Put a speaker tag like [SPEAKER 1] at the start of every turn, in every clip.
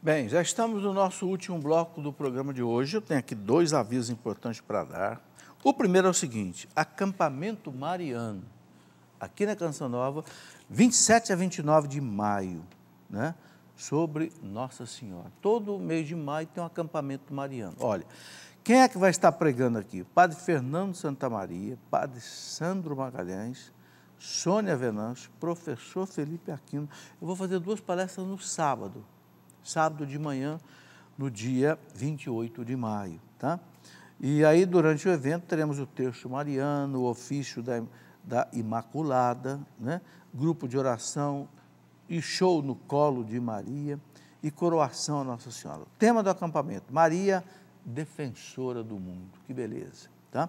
[SPEAKER 1] Bem, já estamos no nosso último bloco do programa de hoje. Eu tenho aqui dois avisos importantes para dar. O primeiro é o seguinte: acampamento Mariano, aqui na Canção Nova, 27 a 29 de maio, né? Sobre Nossa Senhora. Todo mês de maio tem um acampamento Mariano. Olha, quem é que vai estar pregando aqui? Padre Fernando Santa Maria, Padre Sandro Magalhães, Sônia Venâncio, professor Felipe Aquino. Eu vou fazer duas palestras no sábado sábado de manhã, no dia 28 de maio. Tá? E aí, durante o evento, teremos o texto mariano, o ofício da, da Imaculada, né? grupo de oração e show no colo de Maria e coroação a Nossa Senhora. O tema do acampamento, Maria, defensora do mundo. Que beleza, tá?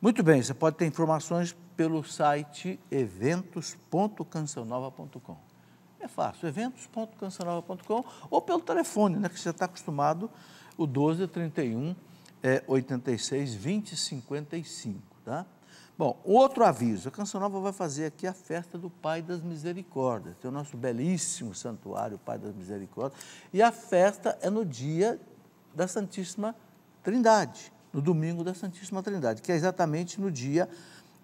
[SPEAKER 1] Muito bem, você pode ter informações pelo site eventos.cancionova.com fácil, eventos.cancionova.com ou pelo telefone, né, que você está acostumado, o 12 31 é, 86 20 55, tá? Bom, outro aviso, a Canção Nova vai fazer aqui a festa do Pai das Misericórdias, tem o nosso belíssimo santuário, Pai das Misericórdias, e a festa é no dia da Santíssima Trindade, no domingo da Santíssima Trindade, que é exatamente no dia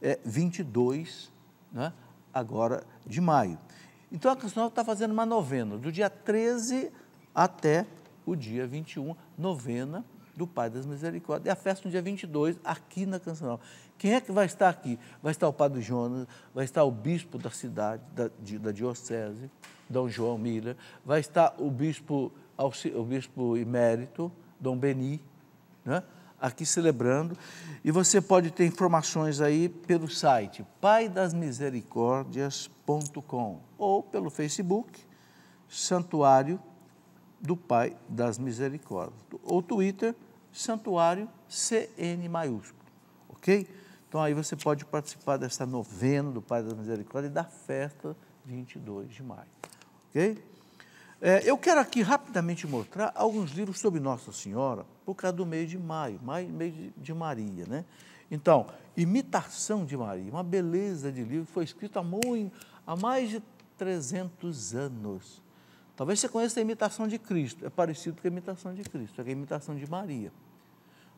[SPEAKER 1] é, eh, 22, né, agora de maio. Então a Canção Nova está fazendo uma novena, do dia 13 até o dia 21, novena do Pai das Misericórdias. É a festa no dia 22, aqui na Canção Nova. Quem é que vai estar aqui? Vai estar o Padre Jonas, vai estar o bispo da cidade, da, de, da diocese, Dom João Miller, vai estar o bispo, o bispo emérito, Dom Beni, né? aqui celebrando. E você pode ter informações aí pelo site paidasmisericórdias.com ou pelo Facebook Santuário do Pai das Misericórdias ou Twitter Santuário CN maiúsculo, ok? Então aí você pode participar dessa novena do Pai das Misericórdias e da festa 22 de maio, ok? É, eu quero aqui rapidamente mostrar alguns livros sobre Nossa Senhora, por causa do mês de maio, maio mês de, de Maria, né? Então, Imitação de Maria, uma beleza de livro, foi escrito há, muito, há mais de 300 anos. Talvez você conheça a Imitação de Cristo, é parecido com a Imitação de Cristo, é, é a Imitação de Maria.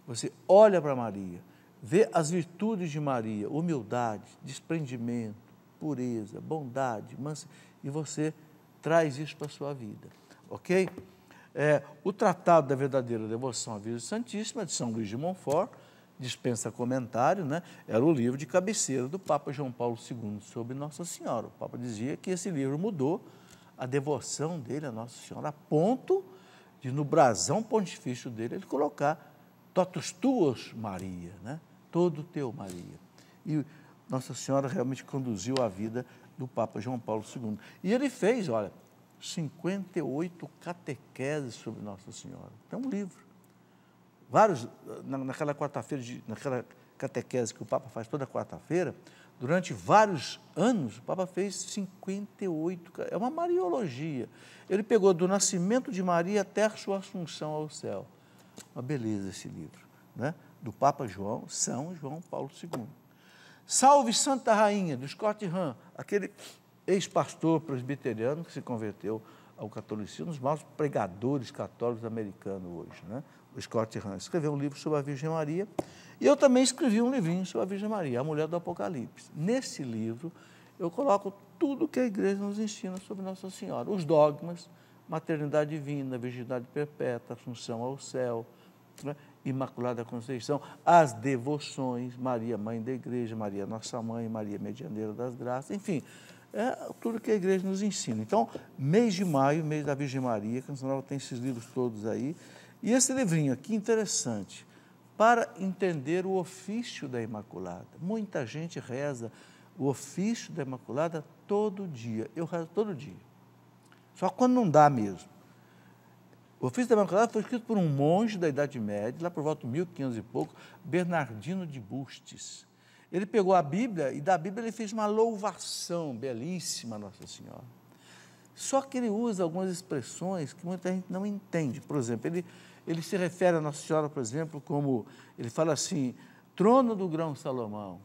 [SPEAKER 1] Você olha para Maria, vê as virtudes de Maria, humildade, desprendimento, pureza, bondade, mansidão, e você Traz isso para a sua vida, ok? É, o Tratado da Verdadeira Devoção à Virgem Santíssima, de São Luís de Montfort, dispensa comentário, né? era o livro de cabeceira do Papa João Paulo II sobre Nossa Senhora. O Papa dizia que esse livro mudou a devoção dele a Nossa Senhora, a ponto de, no brasão pontifício dele, ele colocar totus tuos, Maria, né? todo teu, Maria. E Nossa Senhora realmente conduziu a vida do Papa João Paulo II. E ele fez, olha, 58 catequeses sobre Nossa Senhora. Tem um livro. Vários, naquela quarta-feira, naquela catequese que o Papa faz toda quarta-feira, durante vários anos, o Papa fez 58, é uma mariologia. Ele pegou do nascimento de Maria até a sua assunção ao céu. Uma beleza esse livro, né? do Papa João, São João Paulo II. Salve Santa Rainha, do Scott Hahn, aquele ex-pastor presbiteriano que se converteu ao catolicismo, um dos maiores pregadores católicos americanos hoje, né? o Scott Hahn Escreveu um livro sobre a Virgem Maria. E eu também escrevi um livrinho sobre a Virgem Maria, a Mulher do Apocalipse. Nesse livro, eu coloco tudo que a igreja nos ensina sobre Nossa Senhora, os dogmas, maternidade divina, virgindade perpétua, função ao céu. Né? Imaculada Conceição, as devoções, Maria Mãe da Igreja, Maria Nossa Mãe, Maria Medianeira das Graças, enfim, é tudo que a igreja nos ensina. Então, mês de maio, mês da Virgem Maria, Canção Nova tem esses livros todos aí. E esse livrinho aqui, interessante, para entender o ofício da Imaculada. Muita gente reza o ofício da Imaculada todo dia. Eu rezo todo dia. Só quando não dá mesmo. O ofício da Imaculada foi escrito por um monge da Idade Média, lá por volta de 1500 e pouco, Bernardino de Bustes. Ele pegou a Bíblia e da Bíblia ele fez uma louvação belíssima a Nossa Senhora. Só que ele usa algumas expressões que muita gente não entende. Por exemplo, ele, ele se refere a Nossa Senhora, por exemplo, como ele fala assim: trono do grão Salomão.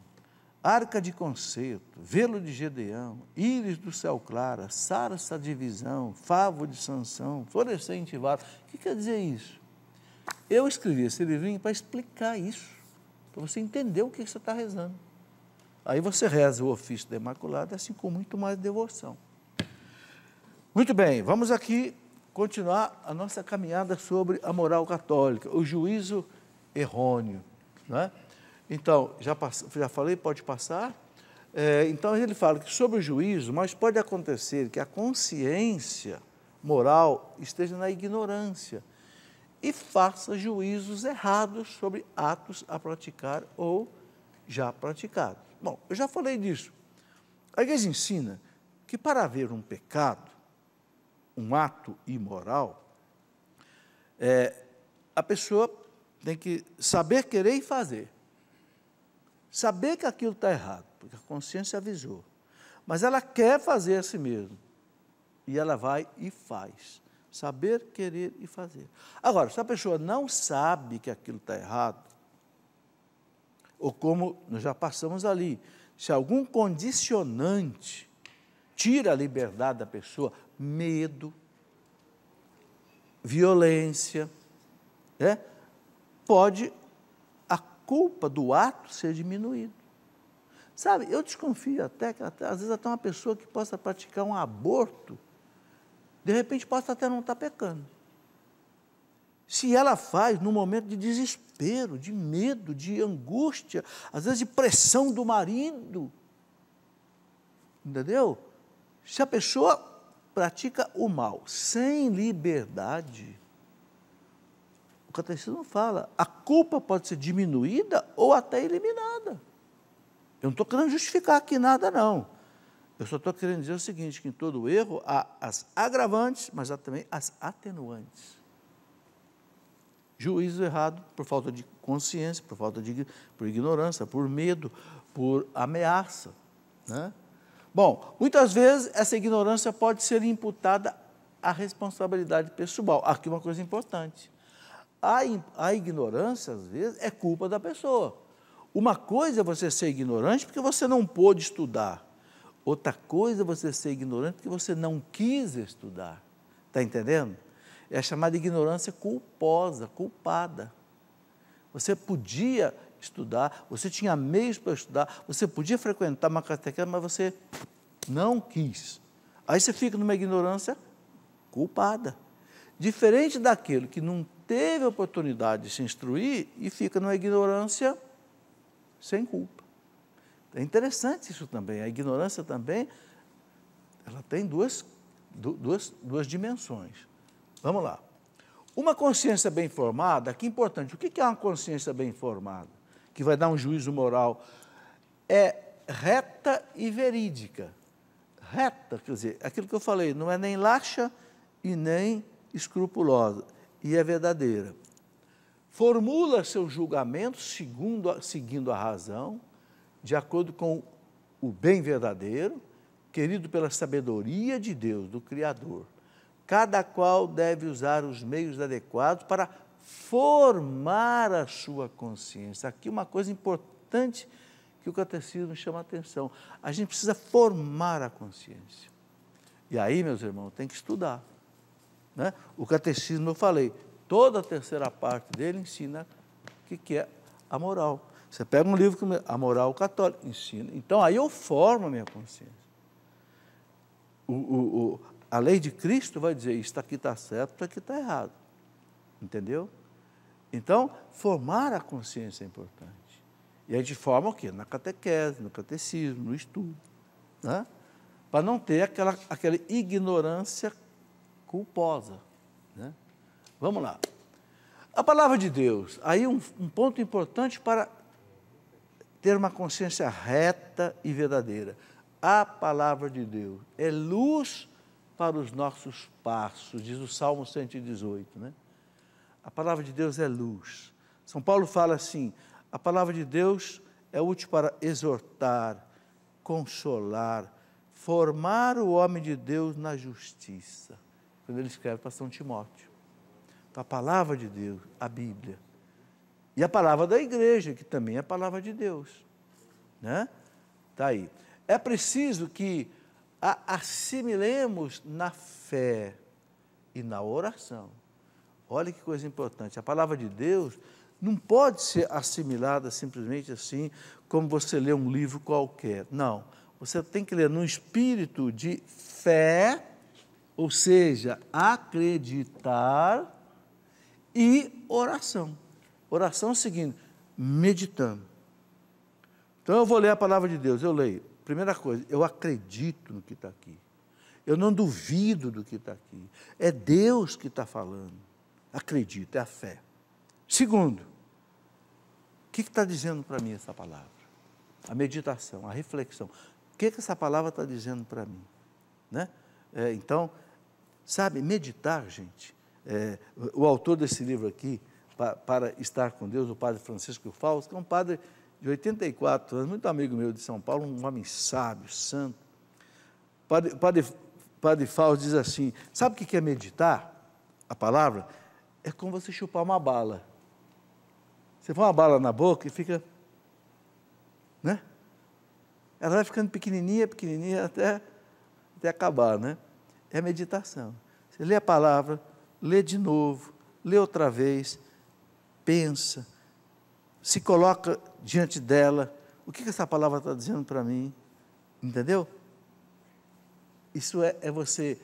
[SPEAKER 1] Arca de Conceito, Velo de Gedeão, Íris do Céu Clara, Sarça de Visão, Favo de Sansão, Florescente Vara. O que quer dizer isso? Eu escrevi esse livrinho para explicar isso, para você entender o que você está rezando. Aí você reza o ofício da Imaculada, assim com muito mais devoção. Muito bem, vamos aqui continuar a nossa caminhada sobre a moral católica, o juízo errôneo. Não é? Então, já, já falei, pode passar? É, então, ele fala que sobre o juízo, mas pode acontecer que a consciência moral esteja na ignorância e faça juízos errados sobre atos a praticar ou já praticados. Bom, eu já falei disso. A igreja ensina que para haver um pecado, um ato imoral, é, a pessoa tem que saber, querer e fazer saber que aquilo está errado, porque a consciência avisou. Mas ela quer fazer a si mesmo. E ela vai e faz. Saber, querer e fazer. Agora, se a pessoa não sabe que aquilo está errado, ou como nós já passamos ali, se algum condicionante tira a liberdade da pessoa, medo, violência, né, pode culpa do ato ser diminuído. Sabe, eu desconfio até que, até, às vezes, até uma pessoa que possa praticar um aborto, de repente, possa até não estar tá pecando. Se ela faz no momento de desespero, de medo, de angústia, às vezes de pressão do marido, entendeu? Se a pessoa pratica o mal sem liberdade, catecismo fala, a culpa pode ser diminuída ou até eliminada. Eu não estou querendo justificar aqui nada, não. Eu só estou querendo dizer o seguinte, que em todo erro há as agravantes, mas há também as atenuantes. Juízo errado por falta de consciência, por falta de por ignorância, por medo, por ameaça. Né? Bom, muitas vezes essa ignorância pode ser imputada à responsabilidade pessoal. Aqui uma coisa importante a, a ignorância, às vezes, é culpa da pessoa. Uma coisa é você ser ignorante porque você não pôde estudar. Outra coisa é você ser ignorante porque você não quis estudar. Está entendendo? É chamada ignorância culposa, culpada. Você podia estudar, você tinha meios para estudar, você podia frequentar uma catequese, mas você não quis. Aí você fica numa ignorância culpada. Diferente daquele que não teve a oportunidade de se instruir e fica numa ignorância sem culpa. É interessante isso também. A ignorância também ela tem duas, duas, duas dimensões. Vamos lá. Uma consciência bem formada, que é importante, o que é uma consciência bem formada? Que vai dar um juízo moral. É reta e verídica. Reta, quer dizer, aquilo que eu falei, não é nem laxa e nem escrupulosa e é verdadeira. Formula seu julgamento segundo, seguindo a razão, de acordo com o bem verdadeiro, querido pela sabedoria de Deus, do Criador. Cada qual deve usar os meios adequados para formar a sua consciência. Aqui uma coisa importante que o catecismo chama a atenção. A gente precisa formar a consciência. E aí, meus irmãos, tem que estudar. Né? O catecismo, eu falei, toda a terceira parte dele ensina o que, que é a moral. Você pega um livro como A Moral Católica, ensina. Então, aí eu formo a minha consciência. O, o, o, a lei de Cristo vai dizer, isso aqui está certo, isso aqui está errado. Entendeu? Então, formar a consciência é importante. E a gente forma o quê? Na catequese, no catecismo, no estudo. Né? Para não ter aquela, aquela ignorância culposa. Né? Vamos lá. A palavra de Deus, aí um, um ponto importante para ter uma consciência reta e verdadeira. A palavra de Deus é luz para os nossos passos, diz o Salmo 118. Né? A palavra de Deus é luz. São Paulo fala assim: a palavra de Deus é útil para exortar, consolar, formar o homem de Deus na justiça quando ele escreve para São Timóteo. Então, a palavra de Deus, a Bíblia. E a palavra da igreja, que também é a palavra de Deus. Né? Tá aí. É preciso que a assimilemos na fé e na oração. Olha que coisa importante. A palavra de Deus não pode ser assimilada simplesmente assim, como você lê um livro qualquer. Não. Você tem que ler num espírito de fé ou seja, acreditar e oração. Oração é o seguinte, meditando. Então eu vou ler a palavra de Deus, eu leio. Primeira coisa, eu acredito no que está aqui. Eu não duvido do que está aqui. É Deus que está falando. Acredito, é a fé. Segundo, o que está dizendo para mim essa palavra? A meditação, a reflexão. O que, que essa palavra está dizendo para mim? Né? É, então, Sabe, meditar, gente. É, o autor desse livro aqui, Para Estar com Deus, o padre Francisco Fausto, que é um padre de 84 anos, muito amigo meu de São Paulo, um homem sábio, santo. O padre, padre, padre Fausto diz assim: sabe o que é meditar? A palavra? É como você chupar uma bala. Você põe uma bala na boca e fica. Né? Ela vai ficando pequenininha, pequenininha até, até acabar, né? é meditação. Você lê a palavra, lê de novo, lê outra vez, pensa, se coloca diante dela. O que, que essa palavra está dizendo para mim? Entendeu? Isso é, é você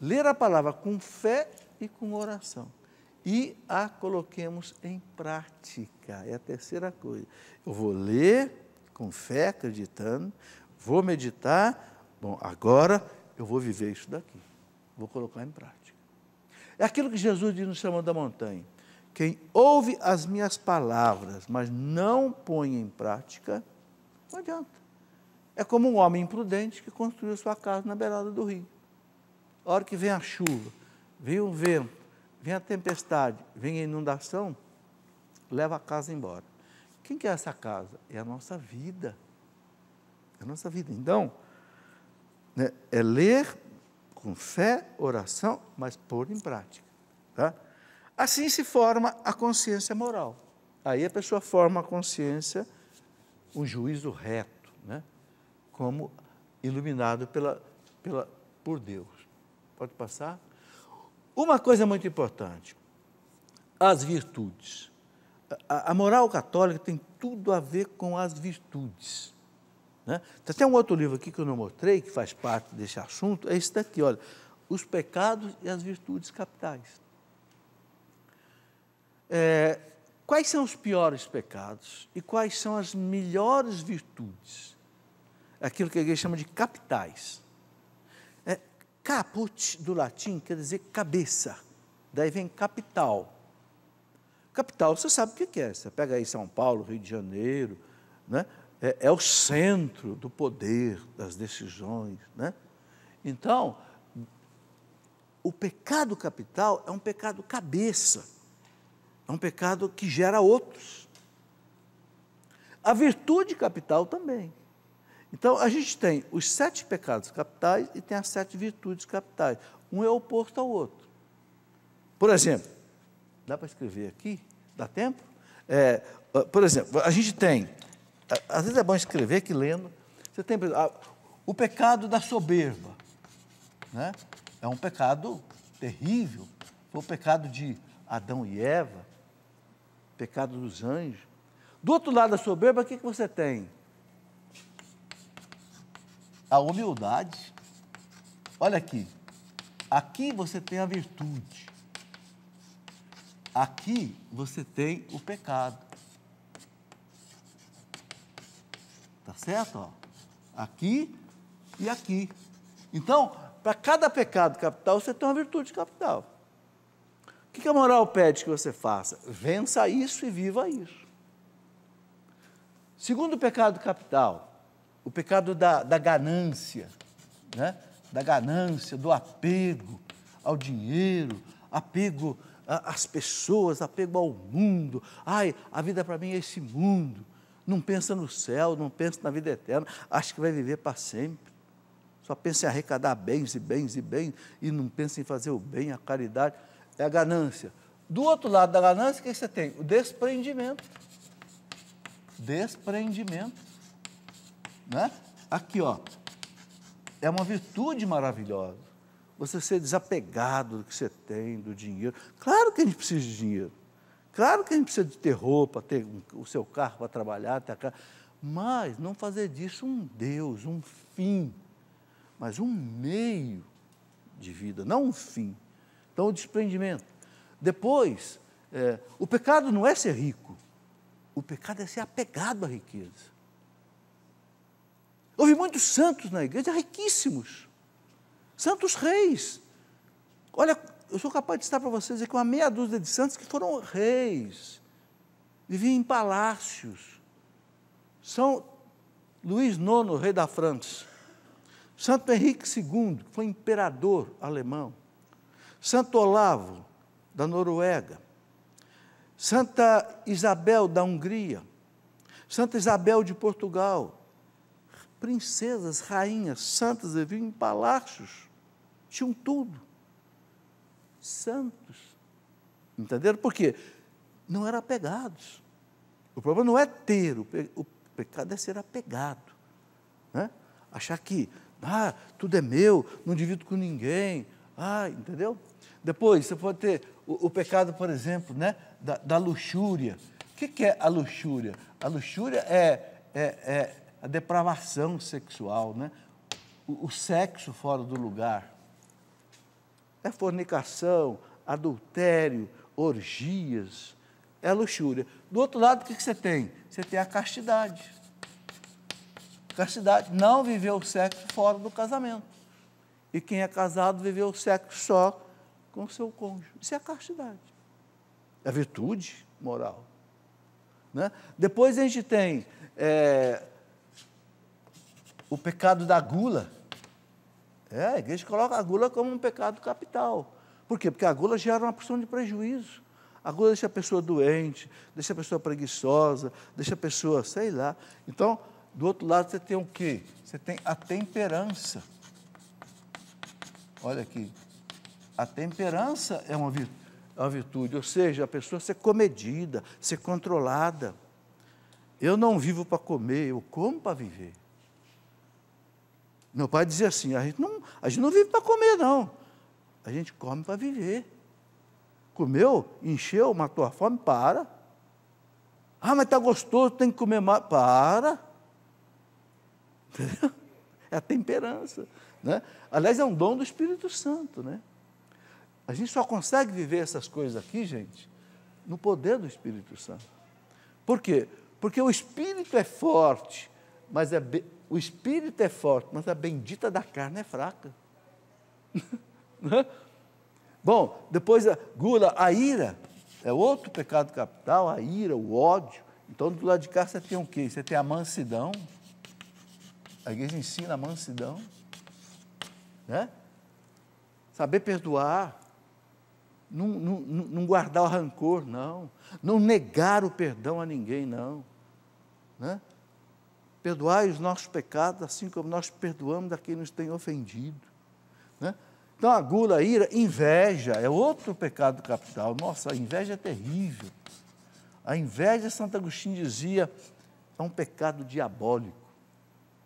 [SPEAKER 1] ler a palavra com fé e com oração. E a coloquemos em prática. É a terceira coisa. Eu vou ler com fé, acreditando, vou meditar. Bom, agora eu vou viver isso daqui. Vou colocar em prática. É aquilo que Jesus diz no Chamando da Montanha. Quem ouve as minhas palavras, mas não põe em prática, não adianta. É como um homem imprudente que construiu sua casa na beirada do rio. A hora que vem a chuva, vem o vento, vem a tempestade, vem a inundação, leva a casa embora. Quem que é essa casa? É a nossa vida. É a nossa vida. Então, né, é ler com fé, oração, mas pôr em prática. Tá? Assim se forma a consciência moral. Aí a pessoa forma a consciência, um juízo reto, né? como iluminado pela, pela, por Deus. Pode passar? Uma coisa muito importante: as virtudes. A, a moral católica tem tudo a ver com as virtudes. Né? Tem até um outro livro aqui que eu não mostrei, que faz parte desse assunto, é esse daqui, olha, Os Pecados e as Virtudes Capitais. É, quais são os piores pecados e quais são as melhores virtudes? Aquilo que a igreja chama de capitais. É, caput, do latim, quer dizer cabeça. Daí vem capital. Capital, você sabe o que é. Você pega aí São Paulo, Rio de Janeiro, né? é, é o centro do poder, das decisões. Né? Então, o pecado capital é um pecado cabeça, é um pecado que gera outros. A virtude capital também. Então, a gente tem os sete pecados capitais e tem as sete virtudes capitais. Um é oposto ao outro. Por exemplo, dá para escrever aqui? Dá tempo? É, por exemplo, a gente tem Tá, às vezes é bom escrever que lendo. Você tem o pecado da soberba, né? É um pecado terrível. Foi o pecado de Adão e Eva, pecado dos anjos. Do outro lado da soberba, o que, que você tem? A humildade. Olha aqui. Aqui você tem a virtude. Aqui você tem o pecado. Tá certo? Ó. Aqui e aqui. Então, para cada pecado capital, você tem uma virtude capital. O que, a moral pede que você faça? Vença isso e viva isso. Segundo pecado capital, o pecado da, da ganância, né? da ganância, do apego ao dinheiro, apego às pessoas, apego ao mundo. Ai, a vida para mim é esse mundo não pensa no céu, não pensa na vida eterna, acha que vai viver para sempre. Só pensa em arrecadar bens e bens e bens, e não pensa em fazer o bem, a caridade. É a ganância. Do outro lado da ganância, o que você tem? O desprendimento. Desprendimento. Né? Aqui, ó. É uma virtude maravilhosa. Você ser desapegado do que você tem, do dinheiro. Claro que a gente precisa de dinheiro. Claro que a gente precisa de ter roupa, ter o seu carro para trabalhar, ter a casa, mas não fazer disso um Deus, um fim, mas um meio de vida, não um fim. Então, o desprendimento. Depois, é, o pecado não é ser rico, o pecado é ser apegado à riqueza. Houve muitos santos na igreja, riquíssimos, santos reis. Olha eu sou capaz de citar para vocês aqui uma meia dúzia de santos que foram reis, viviam em palácios. São Luís IX, rei da França, Santo Henrique II, que foi imperador alemão, Santo Olavo, da Noruega, Santa Isabel da Hungria, Santa Isabel de Portugal, princesas, rainhas, santas viviam em palácios, tinham tudo santos. Entenderam? Por quê? Não eram apegados. O problema não é ter, o pecado é ser apegado. Né? Achar que, ah, tudo é meu, não divido com ninguém. Ah, entendeu? Depois, você pode ter o, o pecado, por exemplo, né, da, da luxúria. O que, que, é a luxúria? A luxúria é, é, é a depravação sexual, né? o, o sexo fora do lugar. É fornicação, adultério, orgias, é luxúria. Do outro lado, o que você tem? Você tem a castidade. Castidade, não viver o sexo fora do casamento. E quem é casado viveu o sexo só com o seu cônjuge. Isso é a castidade. É a virtude moral. Né? Depois a gente tem é, o pecado da gula. É, a igreja coloca a gula como um pecado capital. Por quê? Porque a gula gera uma porção de prejuízo. A gula deixa a pessoa doente, deixa a pessoa preguiçosa, deixa a pessoa, sei lá. Então, do outro lado, você tem o quê? Você tem a temperança. Olha aqui. A temperança é uma virtude é virtude, ou seja, a pessoa ser comedida, ser controlada. Eu não vivo para comer, eu como para viver. Meu pai dizia assim: a gente não, a gente não vive para comer, não. A gente come para viver. Comeu, encheu, matou a fome, para. Ah, mas está gostoso, tem que comer mais. Para. Entendeu? É a temperança. Né? Aliás, é um dom do Espírito Santo. Né? A gente só consegue viver essas coisas aqui, gente, no poder do Espírito Santo. Por quê? Porque o Espírito é forte, mas é o espírito é forte, mas a bendita da carne é fraca. Né? Bom, depois a gula, a ira, é outro pecado capital, a ira, o ódio. Então, do lado de cá, você tem o quê? Você tem a mansidão. A igreja ensina a mansidão. Né? Saber perdoar. Não, não, não guardar o rancor, não. Não negar o perdão a ninguém, não. Né? Perdoai os nossos pecados, assim como nós perdoamos a quem nos tem ofendido. Né? Então, a gula, a ira, inveja é outro pecado capital. Nossa, a inveja é terrível. A inveja, Santo Agostinho dizia, é um pecado diabólico.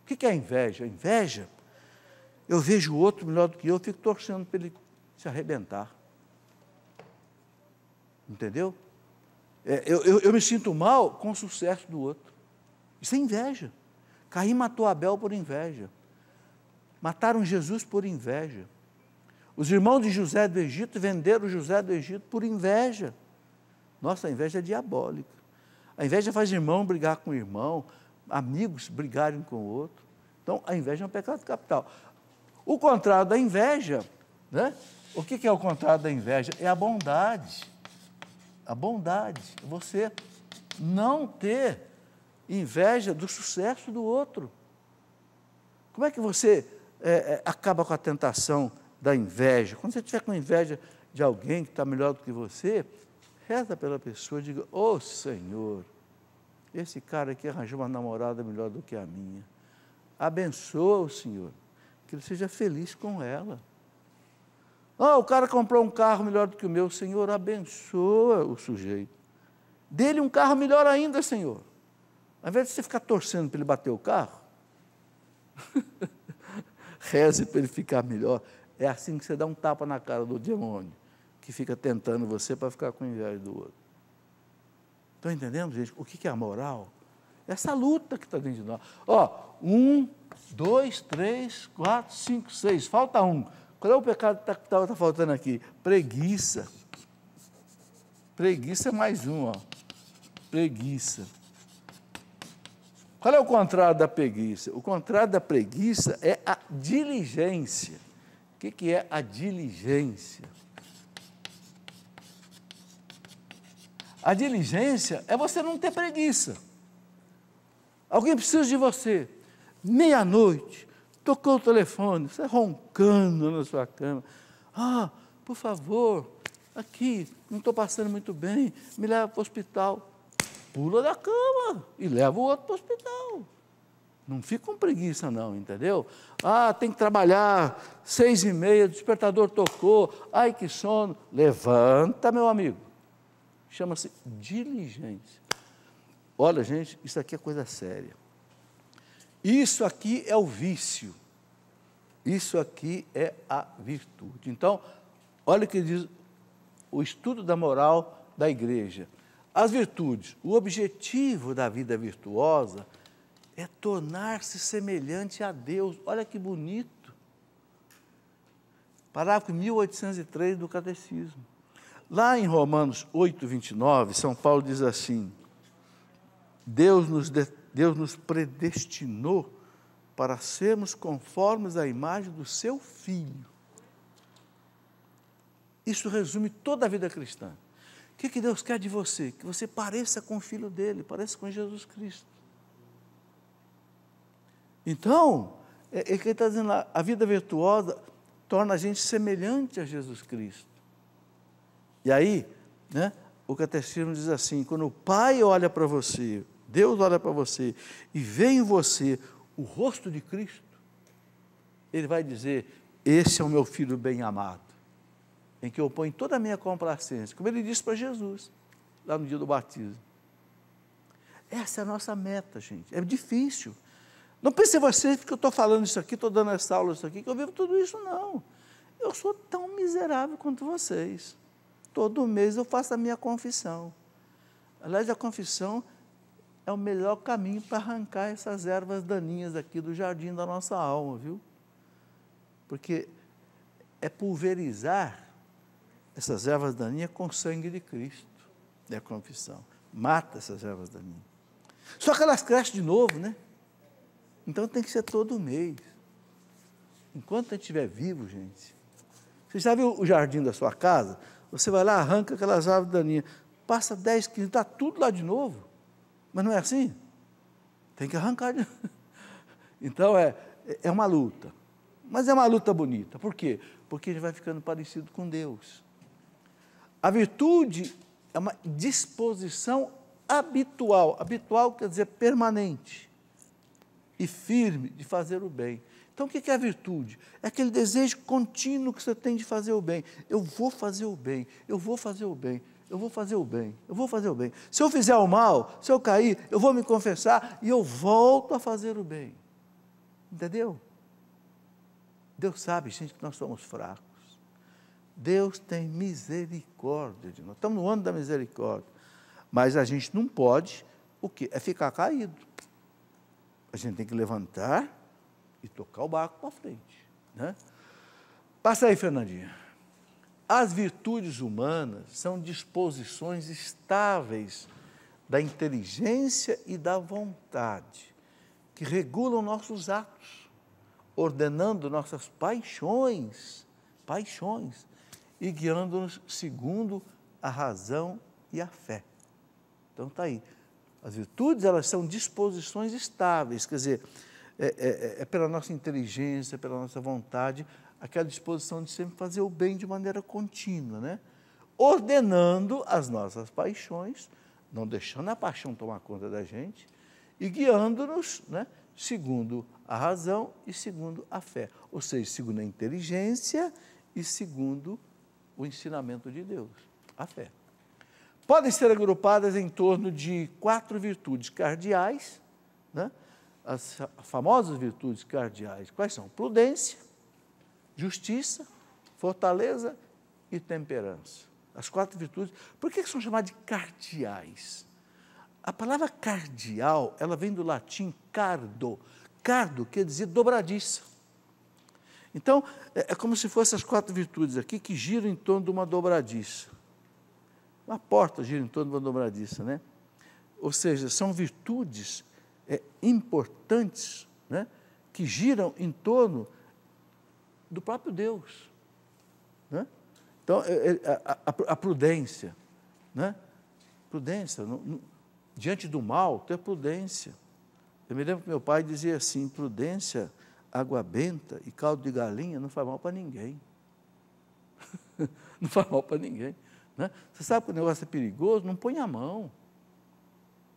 [SPEAKER 1] O que é a inveja? A inveja, eu vejo o outro melhor do que eu, eu fico torcendo para ele se arrebentar. Entendeu? É, eu, eu, eu me sinto mal com o sucesso do outro. Isso é inveja. Caim matou Abel por inveja. Mataram Jesus por inveja. Os irmãos de José do Egito venderam José do Egito por inveja. Nossa, a inveja é diabólica. A inveja faz irmão brigar com irmão, amigos brigarem com o outro. Então, a inveja é um pecado capital. O contrário da inveja, né? O que é o contrário da inveja? É a bondade. A bondade. Você não ter inveja do sucesso do outro. Como é que você é, é acaba com a tentação da inveja? Quando você estiver com inveja de alguém que está melhor do que você, reza pela pessoa e diga: Ô oh, Senhor, esse cara aqui arranjou uma namorada melhor do que a minha. Abençoa o Senhor, que ele seja feliz com ela. Ah, oh, o cara comprou um carro melhor do que o meu. Senhor, abençoa o sujeito. Dele um carro melhor ainda, Senhor. Ao invés de você ficar torcendo para ele bater o carro, reze para ele ficar melhor. É assim que você dá um tapa na cara do demônio, que fica tentando você para ficar com inveja do outro. Estão entendendo, gente? O que é a moral? É essa luta que está dentro de nós. Ó, um, dois, três, quatro, cinco, seis. Falta um. Qual é o pecado que está tá, tá faltando aqui? Preguiça. Preguiça é mais um, ó. Preguiça. Qual é o contrário da preguiça? O contrário da preguiça é a diligência. O que, que é a diligência? A diligência é você não ter preguiça. Alguém precisa de você. Meia-noite, tocou o telefone, você roncando na sua cama. Ah, por favor, aqui, não estou passando muito bem, me leva para o hospital pula da cama e leva o outro para o hospital. Não fica com preguiça, não, entendeu? Ah, tem que trabalhar, seis e meia, despertador tocou, ai que sono. Levanta, meu amigo. Chama-se diligência. Olha, gente, isso aqui é coisa séria. Isso aqui é o vício. Isso aqui é a virtude. Então, olha o que diz o estudo da moral da igreja. As virtudes, o objetivo da vida virtuosa é tornar-se semelhante a Deus. Olha que bonito. Parágrafo 1803 do Catecismo. Lá em Romanos 8, 29, São Paulo diz assim: Deus nos, de, Deus nos predestinou para sermos conformes à imagem do seu Filho. Isso resume toda a vida cristã que, que Deus quer de você? Que você pareça com o filho dele, pareça com Jesus Cristo. Então, é, é que ele está dizendo lá, a vida virtuosa torna a gente semelhante a Jesus Cristo. E aí, né, o catecismo diz assim: quando o Pai olha para você, Deus olha para você e vê em você o rosto de Cristo, ele vai dizer: Esse é o meu filho bem amado em que eu ponho toda a minha complacência, como ele disse para Jesus, lá no dia do batismo. Essa é a nossa meta, gente. É difícil. Não pense vocês que eu estou falando isso aqui, estou dando essa aula isso aqui, que eu vivo tudo isso, não. Eu sou tão miserável quanto vocês. Todo mês eu faço a minha confissão. Aliás, a confissão é o melhor caminho para arrancar essas ervas daninhas aqui do jardim da nossa alma, viu? Porque é pulverizar essas ervas daninhas é com o sangue de Cristo. É a confissão. Mata essas ervas daninhas. Só que elas crescem de novo, né? Então tem que ser todo mês. Enquanto a gente estiver vivo, gente. Você já viu o jardim da sua casa? Você vai lá, arranca aquelas ervas daninhas. Passa 10, 15, está tudo lá de novo. Mas não é assim? Tem que arrancar. De... Então é, é uma luta. Mas é uma luta bonita. Por quê? Porque a gente vai ficando parecido com Deus. A virtude é uma disposição habitual. Habitual quer dizer permanente e firme de fazer o bem. Então, o que é a virtude? É aquele desejo contínuo que você tem de fazer o bem. Eu vou fazer o bem, eu vou fazer o bem, eu vou fazer o bem, eu vou fazer o bem. Se eu fizer o mal, se eu cair, eu vou me confessar e eu volto a fazer o bem. Entendeu? Deus sabe, gente, que nós somos fracos. Deus tem misericórdia de nós. Estamos no ano da misericórdia. Mas a gente não pode o quê? É ficar caído. A gente tem que levantar e tocar o barco para frente. Né? Passa aí, Fernandinha. As virtudes humanas são disposições estáveis da inteligência e da vontade, que regulam nossos atos, ordenando nossas paixões, paixões, e guiando-nos segundo a razão e a fé. Então está aí. As virtudes, elas são disposições estáveis, quer dizer, é, é, é, é pela nossa inteligência, pela nossa vontade, aquela disposição de sempre fazer o bem de maneira contínua, né? Ordenando as nossas paixões, não deixando a paixão tomar conta da gente, e guiando-nos, né? Segundo a razão e segundo a fé. Ou seja, segundo a inteligência e segundo o ensinamento de Deus, a fé. Podem ser agrupadas em torno de quatro virtudes cardeais, né? as famosas virtudes cardeais. Quais são? Prudência, justiça, fortaleza e temperança. As quatro virtudes. Por que são chamadas de cardeais? A palavra cardial, ela vem do latim cardo. Cardo quer dizer dobradiça. Então, é, é como se fossem as quatro virtudes aqui que giram em torno de uma dobradiça. Uma porta gira em torno de uma dobradiça, né? Ou seja, são virtudes é, importantes, né? Que giram em torno do próprio Deus, né? Então, é, é, a, a, a prudência, né? Prudência, no, no, diante do mal, ter prudência. Eu me lembro que meu pai dizia assim, prudência água benta e caldo de galinha não faz mal para ninguém. não faz mal para ninguém. Né? Você sabe que o negócio é perigoso? Não põe a mão.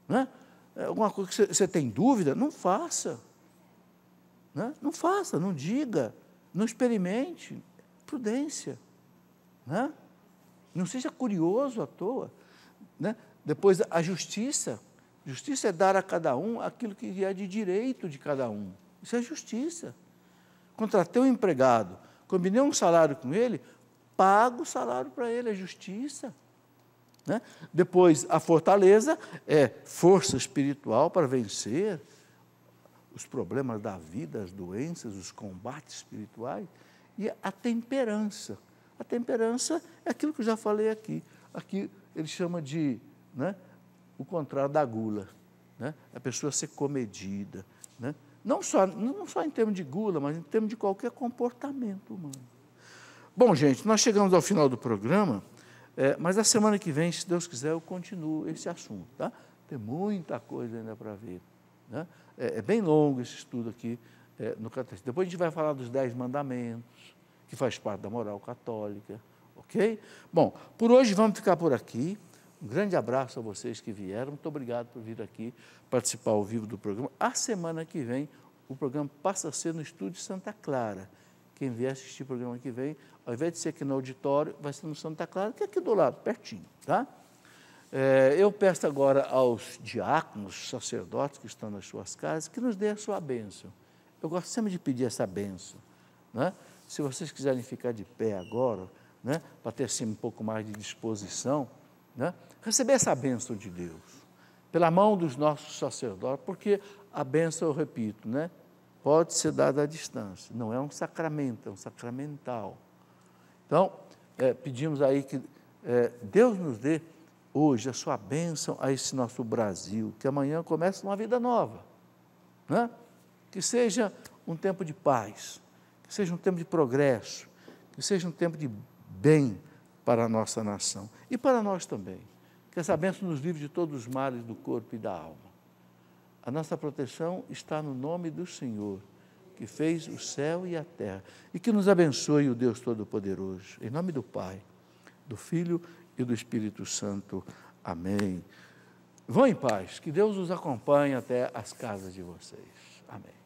[SPEAKER 1] Né? É alguma coisa que você, você tem dúvida? Não faça. Né? Não faça, não diga, não experimente. Prudência. Né? Não seja curioso à toa. Né? Depois, a justiça. Justiça é dar a cada um aquilo que é de direito de cada um. Isso é justiça. Contratei um empregado, combinei um salário com ele, pago o salário para ele, é justiça. Né? Depois, a fortaleza é força espiritual para vencer os problemas da vida, as doenças, os combates espirituais. E a temperança. A temperança é aquilo que eu já falei aqui. Aqui ele chama de né, o contrário da gula. Né? A pessoa ser comedida. Né? Não só, não só em termos de gula, mas em termos de qualquer comportamento humano. Bom, gente, nós chegamos ao final do programa, é, mas a semana que vem, se Deus quiser, eu continuo esse assunto, tá? Tem muita coisa ainda para ver. Né? É, é, bem longo esse estudo aqui é, no catecismo. Depois a gente vai falar dos dez mandamentos, que faz parte da moral católica, ok? Bom, por hoje vamos ficar por aqui. Um grande abraço a vocês que vieram. Muito obrigado por vir aqui participar ao vivo do programa. A semana que vem, o programa passa a ser no Estúdio Santa Clara. Quem vier assistir o programa que vem, ao invés de ser aqui no auditório, vai ser no Santa Clara, que é aqui do lado, pertinho, tá? É, eu peço agora aos diáconos, sacerdotes que estão nas suas casas, que nos dê a sua bênção. Eu gosto sempre de pedir essa bênção. Né? Se vocês quiserem ficar de pé agora, né, para ter assim, um pouco mais de disposição, né? receber essa bênção de Deus, pela mão dos nossos sacerdotes, porque a bênção, eu repito, né? pode ser dada à distância, não é um sacramento, é um sacramental. Então, é, pedimos aí que é, Deus nos dê hoje a sua bênção a esse nosso Brasil, que amanhã comece uma vida nova, né? que seja um tempo de paz, que seja um tempo de progresso, que seja um tempo de bem, para a nossa nação e para nós também. Que essa bênção nos livre de todos os males do corpo e da alma. A nossa proteção está no nome do Senhor, que fez o céu e a terra, e que nos abençoe o Deus Todo-Poderoso. Em nome do Pai, do Filho e do Espírito Santo. Amém. Vão em paz, que Deus os acompanhe até as casas de vocês. Amém.